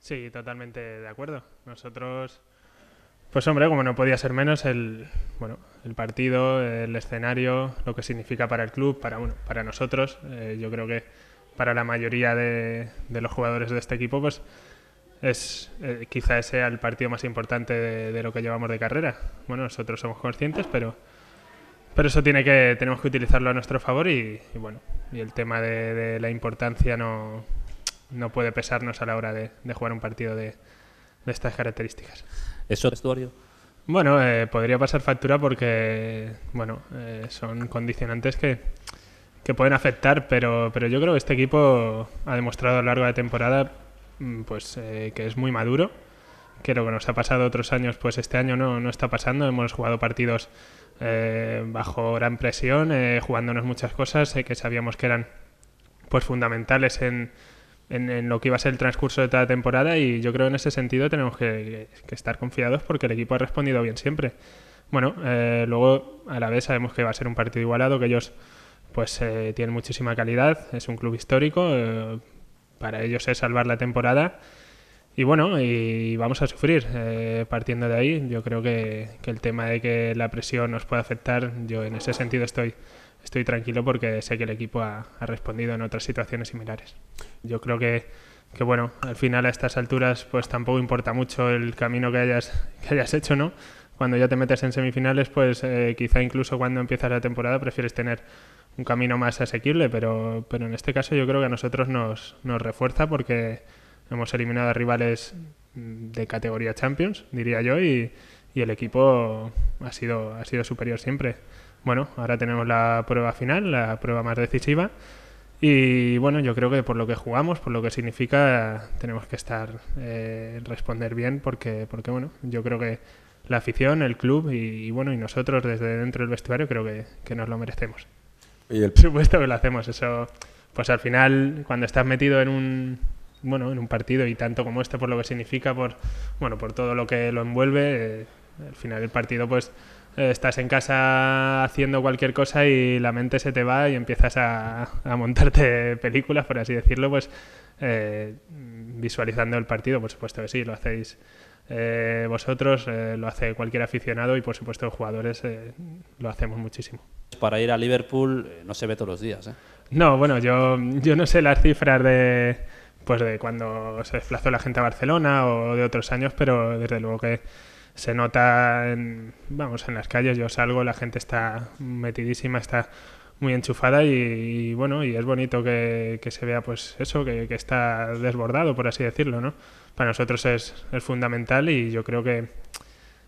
Sí, totalmente de acuerdo. Nosotros, pues hombre, como no podía ser menos, el, bueno, el partido, el escenario, lo que significa para el club, para, bueno, para nosotros, eh, yo creo que para la mayoría de, los jugadores de este equipo, pues es eh, quizá ese el partido más importante de, lo que llevamos de carrera. Bueno, nosotros somos conscientes, pero, pero eso tiene que, tenemos que utilizarlo a nuestro favor y, bueno, y el tema de la importancia no no puede pesarnos a la hora de, jugar un partido de, estas características. ¿Eso vestuario? Bueno, eh, podría pasar factura porque bueno, eh, son condicionantes que, pueden afectar, pero, pero yo creo que este equipo ha demostrado a lo largo de la temporada mm, pues, eh, que es muy maduro, que lo que nos ha pasado otros años, pues este año no, no está pasando. Hemos jugado partidos bajo gran presión, jugándonos muchas cosas que sabíamos que eran pues fundamentales en, en, lo que iba a ser el transcurso de toda la temporada y yo creo en ese sentido tenemos que, estar confiados porque el equipo ha respondido bien siempre. Bueno, eh, luego a la vez sabemos que va a ser un partido igualado, que ellos pues eh, tienen muchísima calidad, es un club histórico, eh, para ellos es salvar la temporada y bueno, y vamos a sufrir partiendo de ahí. Yo creo que, que el tema de que la presión nos pueda afectar, yo en ese sentido estoy estoy tranquilo porque sé que el equipo ha, respondido en otras situaciones similares. Yo creo que, que, bueno, al final a estas alturas pues tampoco importa mucho el camino que hayas, que hayas hecho, ¿no? Cuando ya te metes en semifinales, pues eh, quizá incluso cuando empiezas la temporada prefieres tener un camino más asequible, pero, pero en este caso yo creo que a nosotros nos, nos refuerza porque hemos eliminado a rivales de categoría Champions, diría yo, y, y el equipo ha sido, ha sido superior siempre bueno, ahora tenemos la prueba final, la prueba más decisiva. Y bueno, yo creo que por lo que jugamos, por lo que significa, tenemos que estar, eh, responder bien, porque, porque bueno, yo creo que la afición, el club y, bueno, y nosotros desde dentro del vestuario creo que, nos lo merecemos. Y el... supuesto que lo hacemos, eso, pues al final, cuando estás metido en un, bueno, en un partido y tanto como este, por lo que significa, por, bueno, por todo lo que lo envuelve, eh, al final el partido pues eh, estás en casa haciendo cualquier cosa y la mente se te va y empiezas a, montarte películas, por así decirlo, pues eh, visualizando el partido, por supuesto que sí, lo hacéis eh, vosotros, lo hace cualquier aficionado y por supuesto los jugadores lo hacemos muchísimo. Para ir a Liverpool no se ve todos los días. No, bueno, yo, yo no sé las cifras de pues de cuando se desplazó la gente a Barcelona o de otros años, pero desde luego que se nota, en, vamos, en las calles, yo salgo, la gente está metidísima, está muy enchufada y, bueno, y es bonito que, se vea pues eso, que, está desbordado, por así decirlo, ¿no? Para nosotros es, fundamental y yo creo que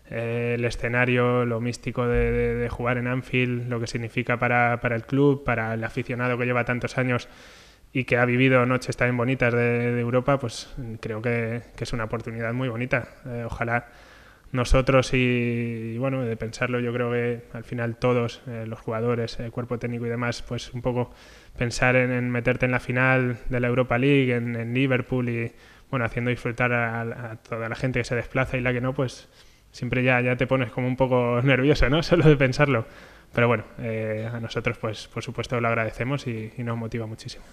eh, el escenario, lo místico de, jugar en Anfield, lo que significa para, para el club, para el aficionado que lleva tantos años y que ha vivido noches tan bonitas de, Europa, pues creo que, es una oportunidad muy bonita. Eh, ojalá nosotros y, bueno, de pensarlo yo creo que al final todos, eh, los jugadores, el cuerpo técnico y demás, pues un poco pensar en, meterte en la final de la Europa League, en, Liverpool y bueno, haciendo disfrutar a, toda la gente que se desplaza y la que no, pues siempre ya, ya te pones como un poco nervioso, ¿no? Solo de pensarlo. Pero bueno, eh, a nosotros pues por supuesto lo agradecemos y, nos motiva muchísimo.